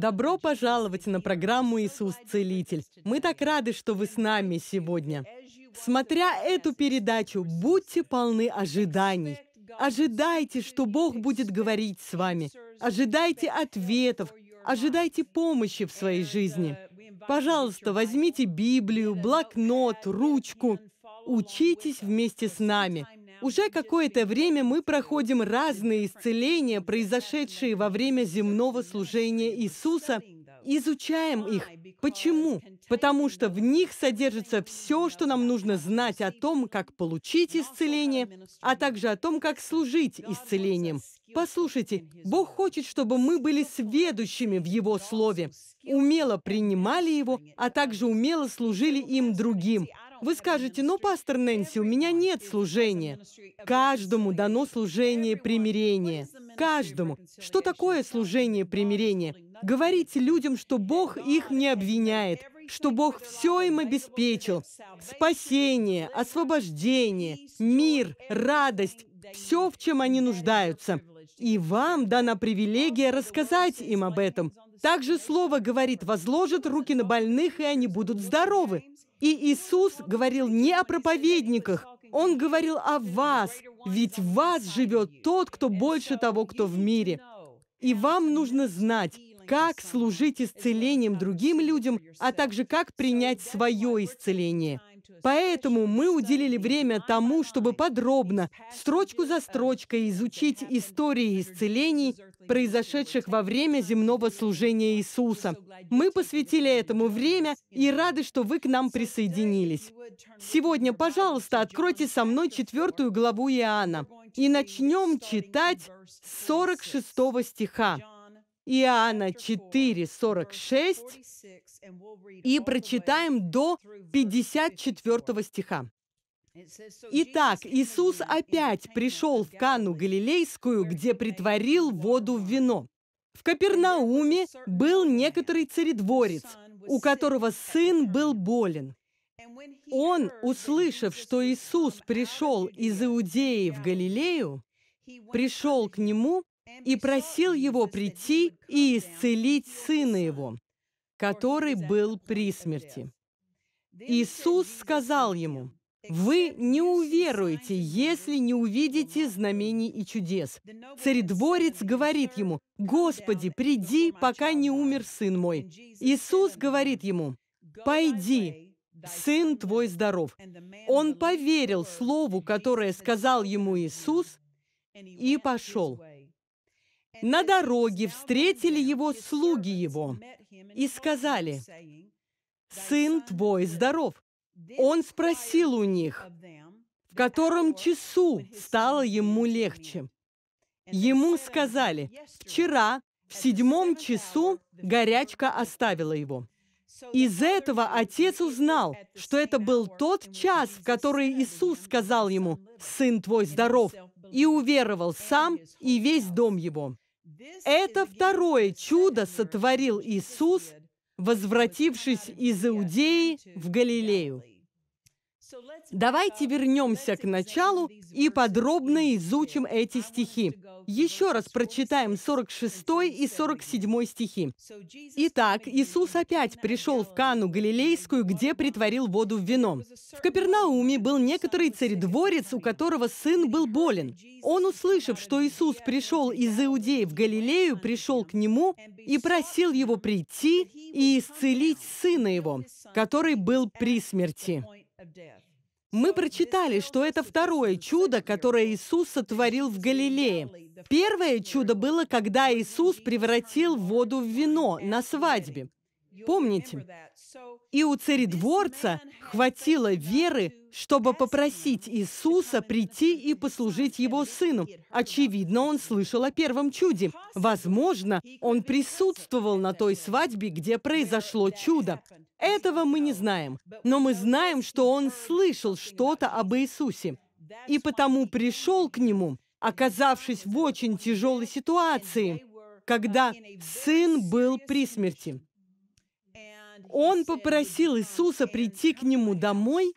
Добро пожаловать на программу «Иисус Целитель». Мы так рады, что вы с нами сегодня. Смотря эту передачу, будьте полны ожиданий. Ожидайте, что Бог будет говорить с вами. Ожидайте ответов. Ожидайте помощи в своей жизни. Пожалуйста, возьмите Библию, блокнот, ручку. Учитесь вместе с нами. Уже какое-то время мы проходим разные исцеления, произошедшие во время земного служения Иисуса, изучаем их. Почему? Потому что в них содержится все, что нам нужно знать о том, как получить исцеление, а также о том, как служить исцелением. Послушайте, Бог хочет, чтобы мы были сведущими в Его Слове, умело принимали Его, а также умело служили им другим. Вы скажете, но, «Ну, пастор Нэнси, у меня нет служения. Каждому дано служение примирения. Каждому. Что такое служение примирения? Говорите людям, что Бог их не обвиняет, что Бог все им обеспечил. Спасение, освобождение, мир, радость, все, в чем они нуждаются. И вам дана привилегия рассказать им об этом. Также слово говорит, возложат руки на больных, и они будут здоровы. И Иисус говорил не о проповедниках, Он говорил о вас, ведь в вас живет тот, кто больше того, кто в мире. И вам нужно знать, как служить исцелением другим людям, а также как принять свое исцеление – Поэтому мы уделили время тому, чтобы подробно, строчку за строчкой, изучить истории исцелений, произошедших во время земного служения Иисуса. Мы посвятили этому время и рады, что вы к нам присоединились. Сегодня, пожалуйста, откройте со мной четвертую главу Иоанна и начнем читать с 46 стиха. Иоанна 4, 46 и прочитаем до 54 стиха. Итак, Иисус опять пришел в Кану Галилейскую, где притворил воду в вино. В Капернауме был некоторый царедворец, у которого сын был болен. Он, услышав, что Иисус пришел из Иудеи в Галилею, пришел к нему и просил его прийти и исцелить сына его который был при смерти. Иисус сказал ему, «Вы не уверуете, если не увидите знамений и чудес». Царедворец говорит ему, «Господи, приди, пока не умер сын мой». Иисус говорит ему, «Пойди, сын твой здоров». Он поверил слову, которое сказал ему Иисус, и пошел. На дороге встретили его слуги его и сказали, «Сын твой здоров». Он спросил у них, в котором часу стало ему легче. Ему сказали, «Вчера в седьмом часу горячка оставила его». Из этого отец узнал, что это был тот час, в который Иисус сказал ему, «Сын твой здоров», и уверовал сам и весь дом его. Это второе чудо сотворил Иисус, возвратившись из Иудеи в Галилею. Давайте вернемся к началу и подробно изучим эти стихи. Еще раз прочитаем 46 и 47 стихи. «Итак, Иисус опять пришел в Кану Галилейскую, где притворил воду в вино. В Капернауме был некоторый царедворец, у которого сын был болен. Он, услышав, что Иисус пришел из Иудеи в Галилею, пришел к нему и просил его прийти и исцелить сына его, который был при смерти». Мы прочитали, что это второе чудо, которое Иисус сотворил в Галилее. Первое чудо было, когда Иисус превратил воду в вино на свадьбе. Помните? И у царедворца хватило веры чтобы попросить Иисуса прийти и послужить его сыну. Очевидно, он слышал о первом чуде. Возможно, он присутствовал на той свадьбе, где произошло чудо. Этого мы не знаем, но мы знаем, что он слышал что-то об Иисусе и потому пришел к нему, оказавшись в очень тяжелой ситуации, когда сын был при смерти. Он попросил Иисуса прийти к нему домой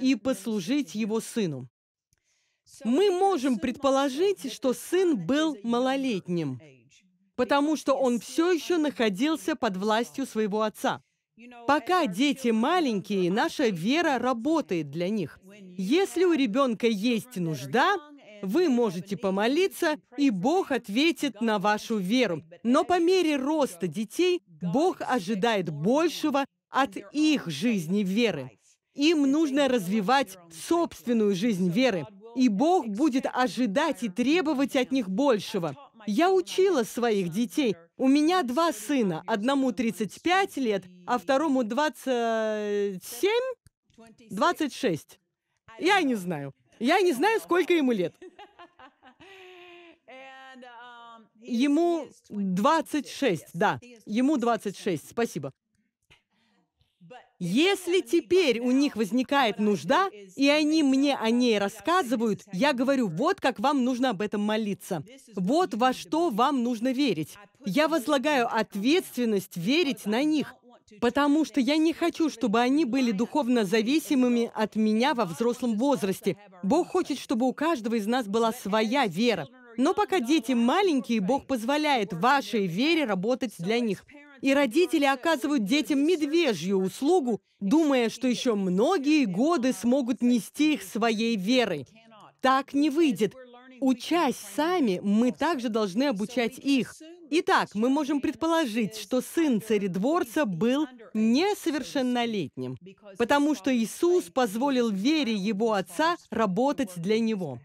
и послужить его сыну. Мы можем предположить, что сын был малолетним, потому что он все еще находился под властью своего отца. Пока дети маленькие, наша вера работает для них. Если у ребенка есть нужда, вы можете помолиться, и Бог ответит на вашу веру. Но по мере роста детей Бог ожидает большего от их жизни веры. Им нужно развивать собственную жизнь веры. И Бог будет ожидать и требовать от них большего. Я учила своих детей. У меня два сына. Одному 35 лет, а второму 27, 26. Я не знаю. Я не знаю, сколько ему лет. Um, ему 26, да. Ему 26, спасибо. Если теперь у них возникает нужда, и они мне о ней рассказывают, я говорю, вот как вам нужно об этом молиться. Вот во что вам нужно верить. Я возлагаю ответственность верить на них, потому что я не хочу, чтобы они были духовно зависимыми от меня во взрослом возрасте. Бог хочет, чтобы у каждого из нас была своя вера. Но пока дети маленькие, Бог позволяет вашей вере работать для них и родители оказывают детям медвежью услугу, думая, что еще многие годы смогут нести их своей верой. Так не выйдет. Учась сами, мы также должны обучать их. Итак, мы можем предположить, что сын царедворца был несовершеннолетним, потому что Иисус позволил вере его отца работать для него.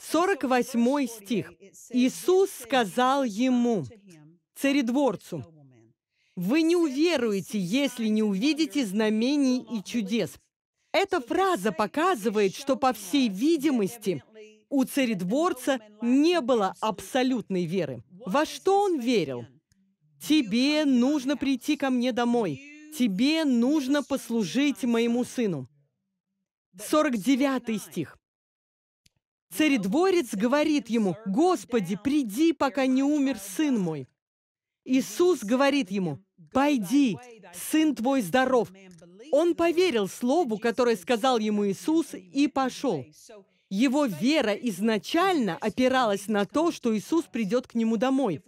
48 стих. Иисус сказал ему, царедворцу, вы не уверуете, если не увидите знамений и чудес. Эта фраза показывает, что, по всей видимости, у царедворца не было абсолютной веры. Во что он верил? «Тебе нужно прийти ко мне домой. Тебе нужно послужить моему сыну». 49 стих. Царедворец говорит ему, «Господи, приди, пока не умер сын мой». Иисус говорит ему, «Пойди, сын твой здоров». Он поверил слову, которое сказал ему Иисус, и пошел. Его вера изначально опиралась на то, что Иисус придет к нему домой.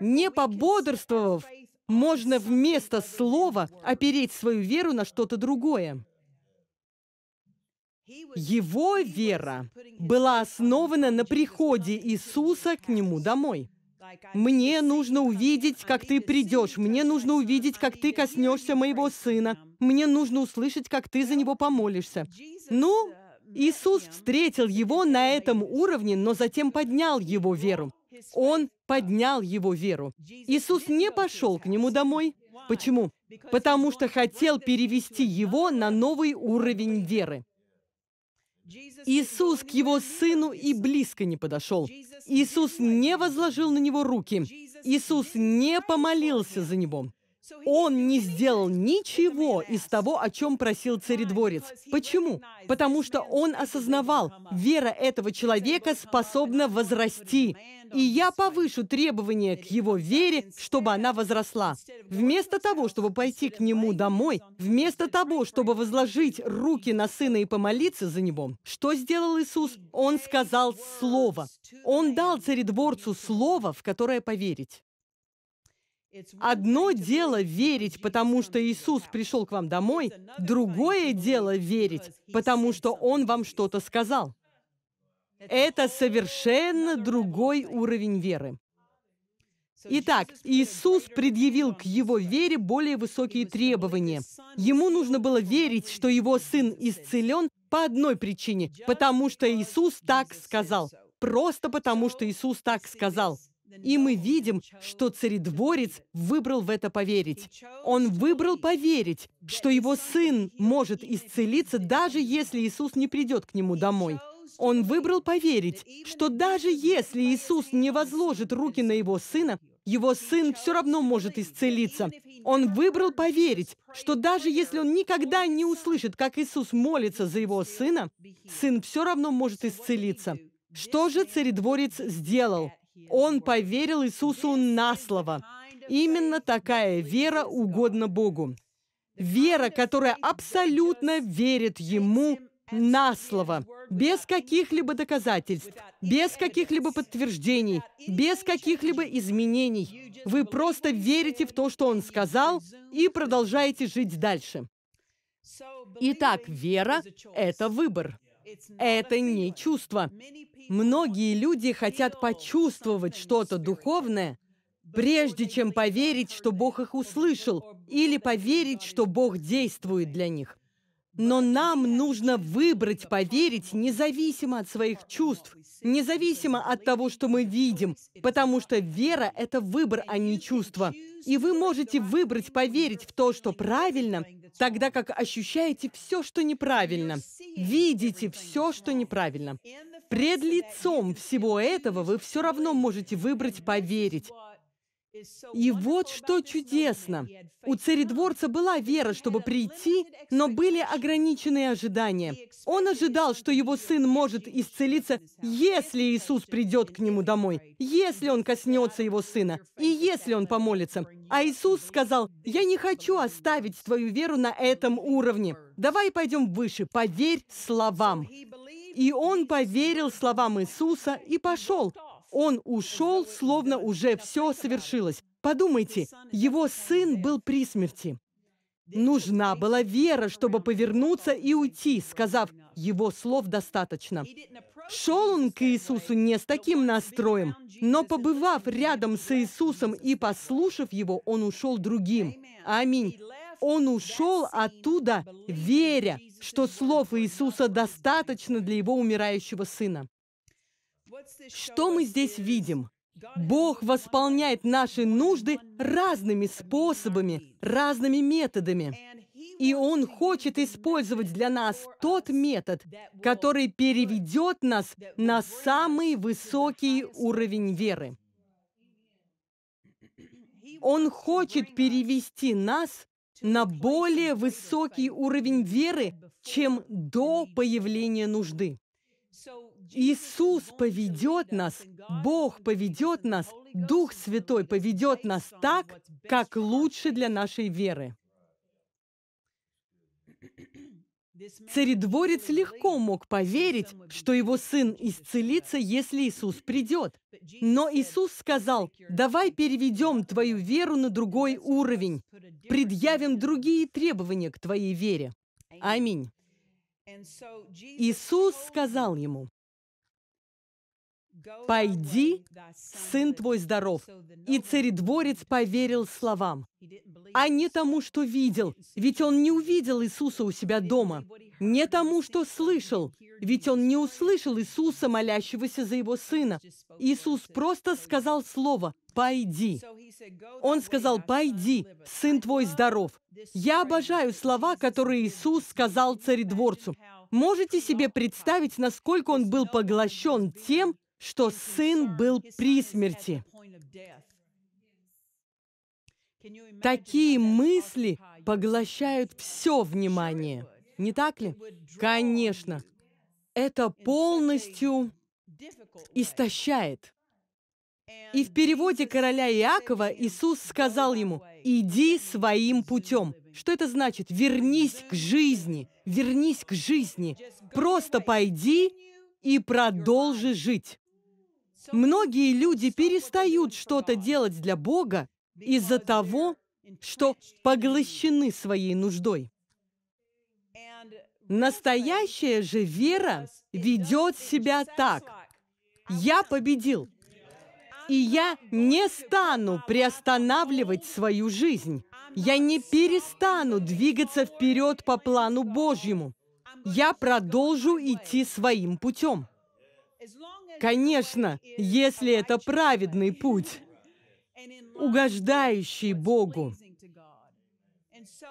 Не пободрствовав, можно вместо слова опереть свою веру на что-то другое. Его вера была основана на приходе Иисуса к нему домой. Мне нужно увидеть, как ты придешь. Мне нужно увидеть, как ты коснешься моего сына. Мне нужно услышать, как ты за него помолишься. Ну, Иисус встретил его на этом уровне, но затем поднял его веру. Он поднял его веру. Иисус не пошел к нему домой. Почему? Потому что хотел перевести его на новый уровень веры. Иисус к его сыну и близко не подошел. Иисус не возложил на него руки. Иисус не помолился за него. Он не сделал ничего из того, о чем просил царедворец. Почему? Потому что он осознавал, вера этого человека способна возрасти. И я повышу требования к его вере, чтобы она возросла. Вместо того, чтобы пойти к нему домой, вместо того, чтобы возложить руки на сына и помолиться за него, что сделал Иисус? Он сказал слово. Он дал царедворцу слово, в которое поверить. Одно дело верить, потому что Иисус пришел к вам домой, другое дело верить, потому что Он вам что-то сказал. Это совершенно другой уровень веры. Итак, Иисус предъявил к его вере более высокие требования. Ему нужно было верить, что его сын исцелен по одной причине, потому что Иисус так сказал. Просто потому что Иисус так сказал. И мы видим, что царедворец выбрал в это поверить. Он выбрал поверить, что его сын может исцелиться, даже если Иисус не придет к нему домой. Он выбрал поверить, что даже если Иисус не возложит руки на его сына, его сын все равно может исцелиться. Он выбрал поверить, что даже если он никогда не услышит, как Иисус молится за его сына, сын все равно может исцелиться. Что же царедворец сделал? Он поверил Иисусу на слово. Именно такая вера угодна Богу. Вера, которая абсолютно верит Ему на слово, без каких-либо доказательств, без каких-либо подтверждений, без каких-либо изменений. Вы просто верите в то, что Он сказал, и продолжаете жить дальше. Итак, вера – это выбор. Это не чувство. Многие люди хотят почувствовать что-то духовное, прежде чем поверить, что Бог их услышал, или поверить, что Бог действует для них. Но нам нужно выбрать поверить независимо от своих чувств, независимо от того, что мы видим, потому что вера — это выбор, а не чувство. И вы можете выбрать поверить в то, что правильно, тогда как ощущаете все, что неправильно, видите все, что неправильно. Пред лицом всего этого вы все равно можете выбрать поверить, и вот что чудесно. У царедворца была вера, чтобы прийти, но были ограниченные ожидания. Он ожидал, что его сын может исцелиться, если Иисус придет к нему домой, если он коснется его сына, и если он помолится. А Иисус сказал, «Я не хочу оставить твою веру на этом уровне. Давай пойдем выше, поверь словам». И он поверил словам Иисуса и пошел. Он ушел, словно уже все совершилось. Подумайте, его сын был при смерти. Нужна была вера, чтобы повернуться и уйти, сказав, его слов достаточно. Шел он к Иисусу не с таким настроем, но побывав рядом с Иисусом и послушав его, он ушел другим. Аминь. Он ушел оттуда, веря, что слов Иисуса достаточно для его умирающего сына. Что мы здесь видим? Бог восполняет наши нужды разными способами, разными методами. И Он хочет использовать для нас тот метод, который переведет нас на самый высокий уровень веры. Он хочет перевести нас на более высокий уровень веры, чем до появления нужды. Иисус поведет нас, Бог поведет нас, Дух Святой поведет нас так, как лучше для нашей веры. Царедворец легко мог поверить, что его сын исцелится, если Иисус придет. Но Иисус сказал, «Давай переведем твою веру на другой уровень, предъявим другие требования к твоей вере». Аминь. Иисус сказал ему, «Пойди, сын твой здоров». И царедворец поверил словам, а не тому, что видел, ведь он не увидел Иисуса у себя дома не тому, что слышал, ведь он не услышал Иисуса, молящегося за его сына. Иисус просто сказал слово «пойди». Он сказал «пойди, сын твой здоров». Я обожаю слова, которые Иисус сказал царедворцу. Можете себе представить, насколько он был поглощен тем, что сын был при смерти. Такие мысли поглощают все внимание не так ли? Конечно. Это полностью истощает. И в переводе короля Иакова Иисус сказал ему, «Иди своим путем». Что это значит? Вернись к жизни, вернись к жизни. Просто пойди и продолжи жить. Многие люди перестают что-то делать для Бога из-за того, что поглощены своей нуждой. Настоящая же вера ведет себя так. Я победил. И я не стану приостанавливать свою жизнь. Я не перестану двигаться вперед по плану Божьему. Я продолжу идти своим путем. Конечно, если это праведный путь, угождающий Богу.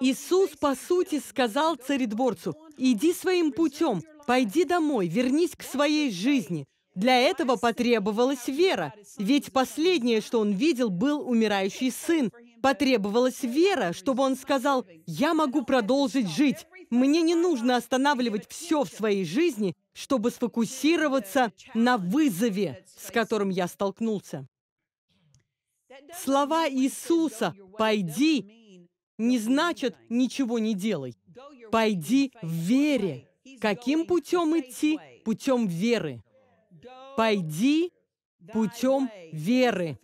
Иисус, по сути, сказал царедворцу, Иди своим путем, пойди домой, вернись к своей жизни. Для этого потребовалась вера, ведь последнее, что он видел, был умирающий сын. Потребовалась вера, чтобы он сказал, «Я могу продолжить жить, мне не нужно останавливать все в своей жизни, чтобы сфокусироваться на вызове, с которым я столкнулся». Слова Иисуса «пойди» не значат «ничего не делай». Пойди в вере. Каким путем идти? Путем веры. Пойди путем веры.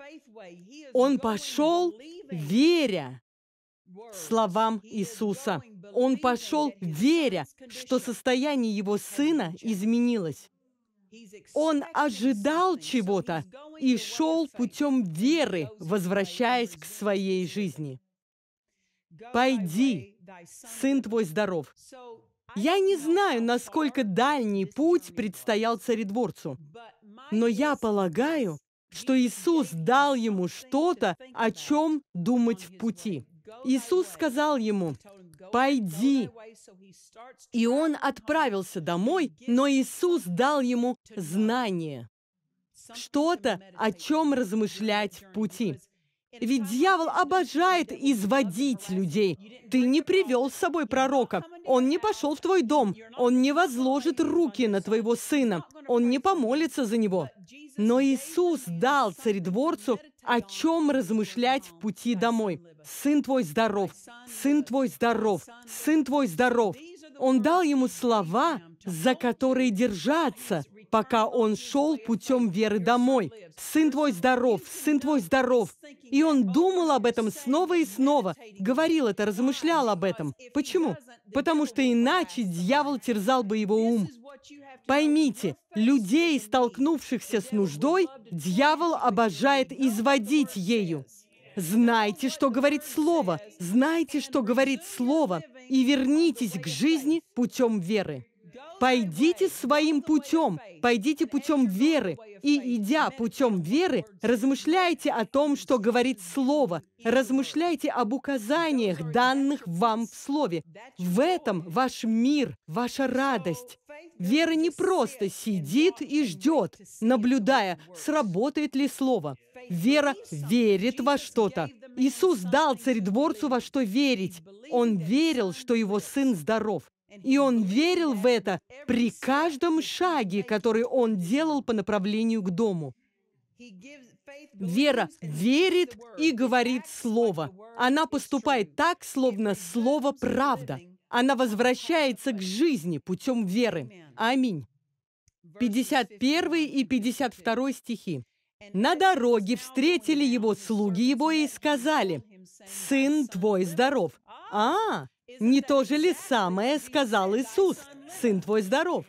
Он пошел, веря словам Иисуса. Он пошел, веря, что состояние его сына изменилось. Он ожидал чего-то и шел путем веры, возвращаясь к своей жизни. Пойди Сын твой здоров. Я не знаю, насколько дальний путь предстоял царедворцу, но я полагаю, что Иисус дал ему что-то, о чем думать в пути. Иисус сказал ему, «Пойди». И он отправился домой, но Иисус дал ему знание, что-то, о чем размышлять в пути. Ведь дьявол обожает изводить людей. Ты не привел с собой пророка. Он не пошел в твой дом. Он не возложит руки на твоего сына. Он не помолится за него. Но Иисус дал царедворцу, о чем размышлять в пути домой. «Сын твой здоров! Сын твой здоров! Сын твой здоров!» Он дал ему слова, за которые держаться, пока он шел путем веры домой. «Сын твой здоров! Сын твой здоров!» И он думал об этом снова и снова, говорил это, размышлял об этом. Почему? Потому что иначе дьявол терзал бы его ум. Поймите, людей, столкнувшихся с нуждой, дьявол обожает изводить ею. Знайте, что говорит Слово, знайте, что говорит Слово, и вернитесь к жизни путем веры. Пойдите своим путем, пойдите путем веры, и, идя путем веры, размышляйте о том, что говорит Слово, размышляйте об указаниях, данных вам в Слове. В этом ваш мир, ваша радость. Вера не просто сидит и ждет, наблюдая, сработает ли Слово. Вера верит во что-то. Иисус дал царедворцу во что верить. Он верил, что его сын здоров. И он верил в это при каждом шаге, который он делал по направлению к дому. Вера верит и говорит слово. Она поступает так, словно слово правда. Она возвращается к жизни путем веры. Аминь. 51 и 52 стихи. «На дороге встретили его слуги его и сказали, «Сын твой здоров». «А, не то же ли самое сказал Иисус, «Сын твой здоров».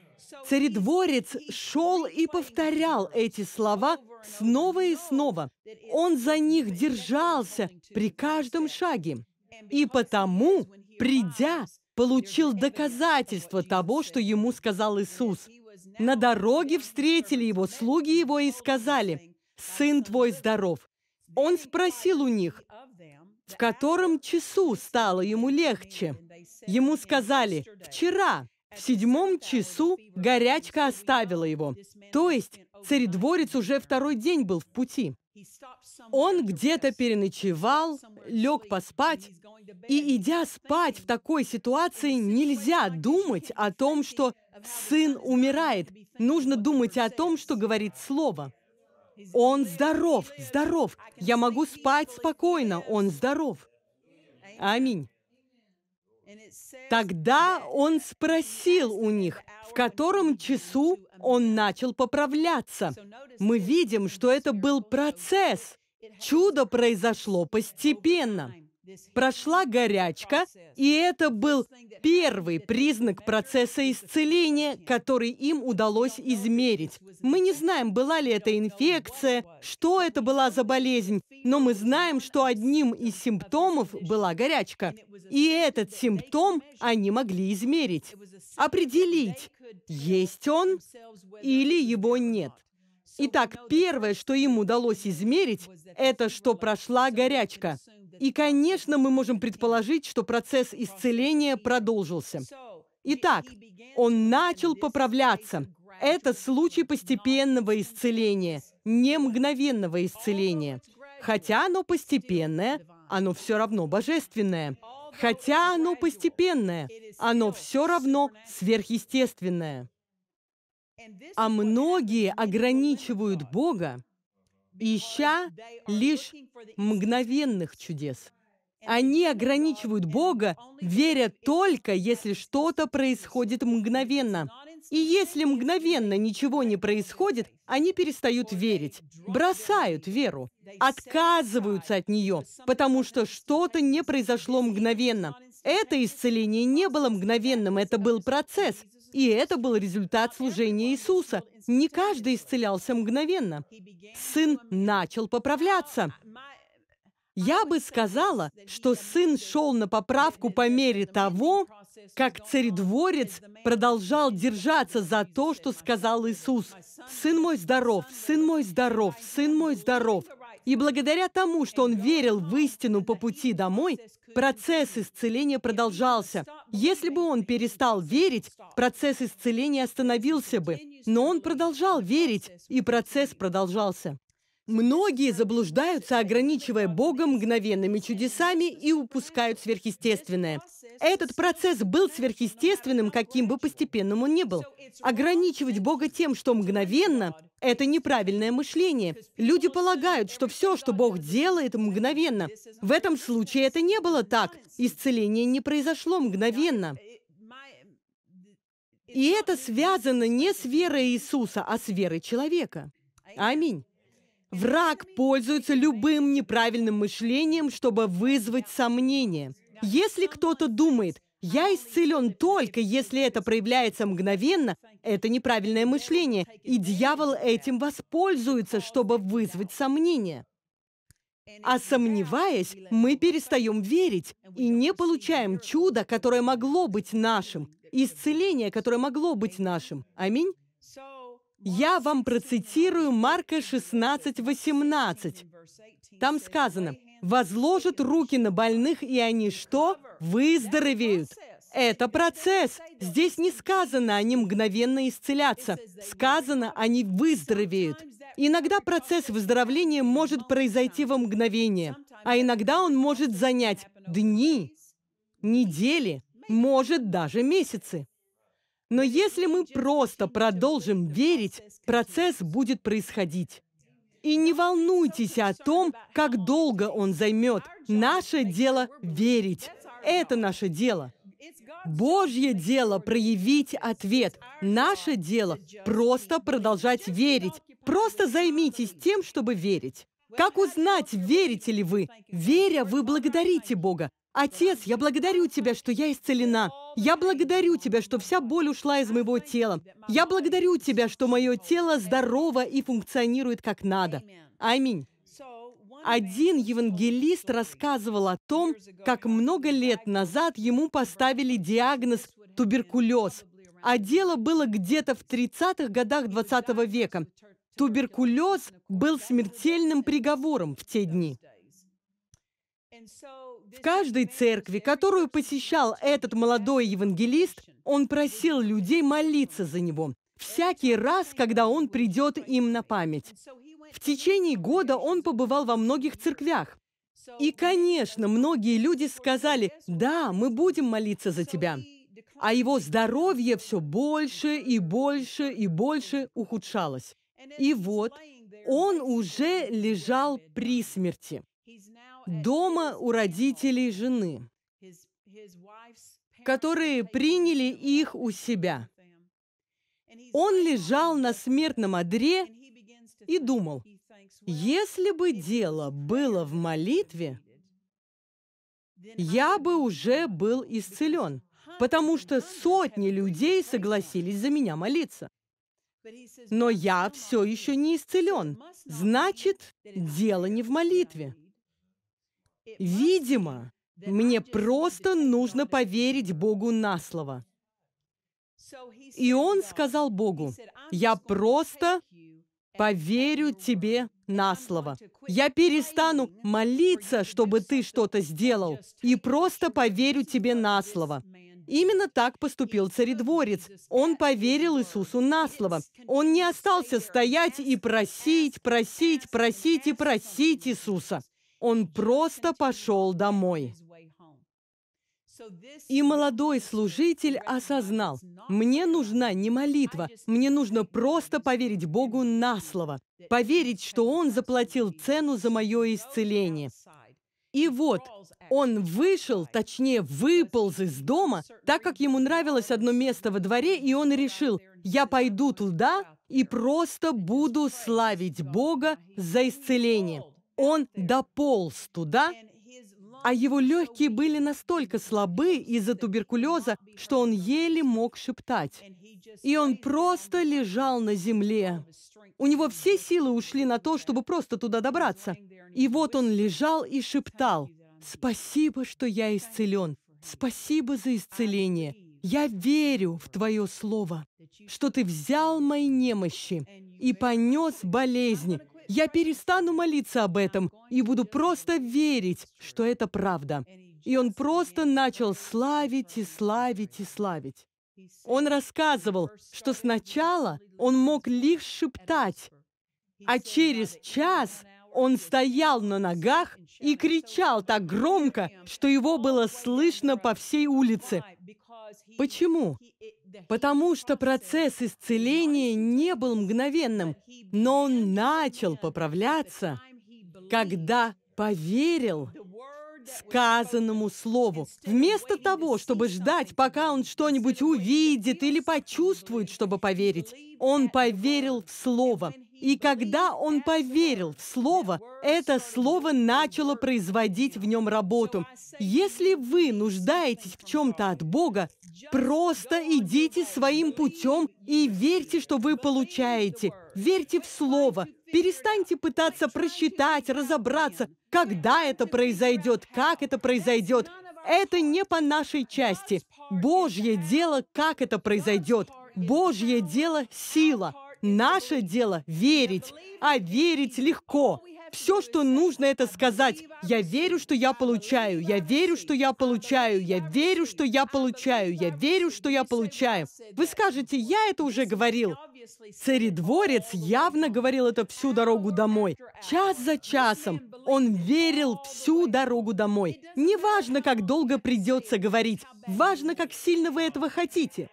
Царедворец шел и повторял эти слова снова и снова. Он за них держался при каждом шаге. И потому, придя, получил доказательство того, что ему сказал Иисус. На дороге встретили его слуги его и сказали, «Сын твой здоров». Он спросил у них, в котором часу стало ему легче. Ему сказали, вчера в седьмом часу горячка оставила его. То есть царедворец уже второй день был в пути. Он где-то переночевал, лег поспать, и, идя спать в такой ситуации, нельзя думать о том, что сын умирает. Нужно думать о том, что говорит слово. Он здоров, здоров. Я могу спать спокойно. Он здоров. Аминь. Тогда он спросил у них, в котором часу он начал поправляться. Мы видим, что это был процесс. Чудо произошло постепенно. Прошла горячка, и это был первый признак процесса исцеления, который им удалось измерить. Мы не знаем, была ли это инфекция, что это была за болезнь, но мы знаем, что одним из симптомов была горячка. И этот симптом они могли измерить, определить, есть он или его нет. Итак, первое, что им удалось измерить, это что прошла горячка. И, конечно, мы можем предположить, что процесс исцеления продолжился. Итак, он начал поправляться. Это случай постепенного исцеления, не мгновенного исцеления. Хотя оно постепенное, оно все равно божественное. Хотя оно постепенное, оно все равно сверхъестественное. А многие ограничивают Бога ища лишь мгновенных чудес. Они ограничивают Бога, веря только, если что-то происходит мгновенно. И если мгновенно ничего не происходит, они перестают верить, бросают веру, отказываются от нее, потому что что-то не произошло мгновенно. Это исцеление не было мгновенным, это был процесс, и это был результат служения Иисуса. Не каждый исцелялся мгновенно. Сын начал поправляться. Я бы сказала, что сын шел на поправку по мере того, как царедворец продолжал держаться за то, что сказал Иисус. «Сын мой здоров, сын мой здоров, сын мой здоров». И благодаря тому, что он верил в истину по пути домой, процесс исцеления продолжался. Если бы он перестал верить, процесс исцеления остановился бы. Но он продолжал верить, и процесс продолжался. Многие заблуждаются, ограничивая Бога мгновенными чудесами и упускают сверхъестественное. Этот процесс был сверхъестественным, каким бы постепенным он ни был. Ограничивать Бога тем, что мгновенно, это неправильное мышление. Люди полагают, что все, что Бог делает, мгновенно. В этом случае это не было так. Исцеление не произошло мгновенно. И это связано не с верой Иисуса, а с верой человека. Аминь. Враг пользуется любым неправильным мышлением, чтобы вызвать сомнение. Если кто-то думает, я исцелен только, если это проявляется мгновенно, это неправильное мышление, и дьявол этим воспользуется, чтобы вызвать сомнение. А сомневаясь, мы перестаем верить и не получаем чудо, которое могло быть нашим, исцеление, которое могло быть нашим. Аминь. Я вам процитирую Марка 16, 18. Там сказано, «Возложат руки на больных, и они что? Выздоровеют». Это процесс. Здесь не сказано, они мгновенно исцелятся. Сказано, они выздоровеют. Иногда процесс выздоровления может произойти во мгновение, а иногда он может занять дни, недели, может даже месяцы. Но если мы просто продолжим верить, процесс будет происходить. И не волнуйтесь о том, как долго он займет. Наше дело – верить. Это наше дело. Божье дело – проявить ответ. Наше дело – просто продолжать верить. Просто займитесь тем, чтобы верить. Как узнать, верите ли вы? Веря, вы благодарите Бога. Отец, я благодарю Тебя, что я исцелена. Я благодарю Тебя, что вся боль ушла из моего тела. Я благодарю Тебя, что мое тело здорово и функционирует как надо. Аминь. Один евангелист рассказывал о том, как много лет назад ему поставили диагноз туберкулез. А дело было где-то в 30-х годах 20 -го века. Туберкулез был смертельным приговором в те дни. В каждой церкви, которую посещал этот молодой евангелист, он просил людей молиться за него, всякий раз, когда он придет им на память. В течение года он побывал во многих церквях. И, конечно, многие люди сказали, «Да, мы будем молиться за тебя». А его здоровье все больше и больше и больше ухудшалось. И вот он уже лежал при смерти дома у родителей жены, которые приняли их у себя. Он лежал на смертном одре и думал, если бы дело было в молитве, я бы уже был исцелен, потому что сотни людей согласились за меня молиться. Но я все еще не исцелен. Значит, дело не в молитве. Видимо, мне просто нужно поверить Богу на слово. И он сказал Богу, «Я просто поверю тебе на слово. Я перестану молиться, чтобы ты что-то сделал, и просто поверю тебе на слово». Именно так поступил царедворец. Он поверил Иисусу на слово. Он не остался стоять и просить, просить, просить и просить Иисуса. Он просто пошел домой. И молодой служитель осознал, мне нужна не молитва, мне нужно просто поверить Богу на слово, поверить, что Он заплатил цену за мое исцеление. И вот он вышел, точнее, выполз из дома, так как ему нравилось одно место во дворе, и он решил, я пойду туда и просто буду славить Бога за исцеление. Он дополз туда, а его легкие были настолько слабы из-за туберкулеза, что он еле мог шептать. И он просто лежал на земле. У него все силы ушли на то, чтобы просто туда добраться. И вот он лежал и шептал, «Спасибо, что я исцелен. Спасибо за исцеление. Я верю в Твое Слово, что Ты взял мои немощи и понес болезни, я перестану молиться об этом и буду просто верить, что это правда. И он просто начал славить и славить и славить. Он рассказывал, что сначала он мог лишь шептать, а через час он стоял на ногах и кричал так громко, что его было слышно по всей улице. Почему? потому что процесс исцеления не был мгновенным, но он начал поправляться, когда поверил сказанному слову. Вместо того, чтобы ждать, пока он что-нибудь увидит или почувствует, чтобы поверить, он поверил в слово. И когда он поверил в Слово, это Слово начало производить в нем работу. Если вы нуждаетесь в чем-то от Бога, Просто идите своим путем и верьте, что вы получаете. Верьте в Слово. Перестаньте пытаться просчитать, разобраться, когда это произойдет, как это произойдет. Это не по нашей части. Божье дело, как это произойдет. Божье дело – сила. Наше дело – верить. А верить легко. Все, что нужно, это сказать. Я верю, что я получаю. Я верю, что я получаю. Я верю, что я получаю. Я верю, что я получаю. Вы скажете, я это уже говорил. Царь-дворец явно говорил это всю дорогу домой. Час за часом. Он верил всю дорогу домой. Неважно, как долго придется говорить. Важно, как сильно вы этого хотите.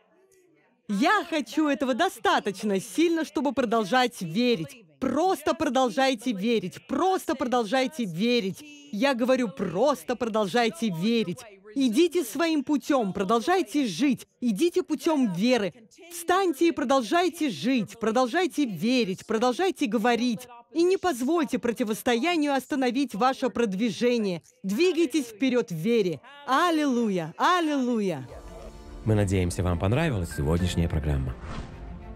Я хочу этого достаточно сильно, чтобы продолжать верить. Просто продолжайте верить, просто продолжайте верить. Я говорю, просто продолжайте верить. Идите своим путем, продолжайте жить, идите путем веры. Встаньте и продолжайте жить, продолжайте верить, продолжайте говорить. И не позвольте противостоянию остановить ваше продвижение. Двигайтесь вперед в вере. Аллилуйя! Аллилуйя! Мы надеемся, вам понравилась сегодняшняя программа.